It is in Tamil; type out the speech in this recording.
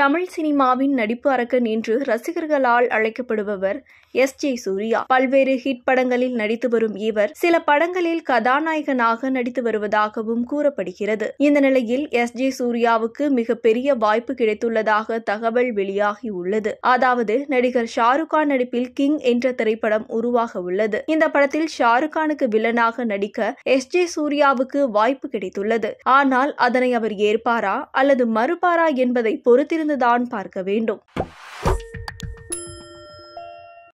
தமிழ் சினிமாவின் நடிப்பு அரக்கன் என்று ரசிகர்களால் அழைக்கப்படுபவர் எஸ் ஜே சூர்யா பல்வேறு ஹிட் படங்களில் நடித்து வரும் இவர் சில படங்களில் கதாநாயகனாக நடித்து வருவதாகவும் கூறப்படுகிறது இந்த நிலையில் எஸ் ஜே சூர்யாவுக்கு மிகப்பெரிய வாய்ப்பு கிடைத்துள்ளதாக தகவல் வெளியாகி உள்ளது அதாவது நடிகர் ஷாருக்கான் நடிப்பில் கிங் என்ற திரைப்படம் உருவாக உள்ளது இந்த படத்தில் ஷாருக்கானுக்கு வில்லனாக நடிக்க எஸ் ஜே சூர்யாவுக்கு வாய்ப்பு கிடைத்துள்ளது ஆனால் அதனை அவர் ஏற்பாரா அல்லது மறுப்பாரா என்பதை பொறுத்திருந்த இருந்துதான் தான் பார்க்க வேண்டும்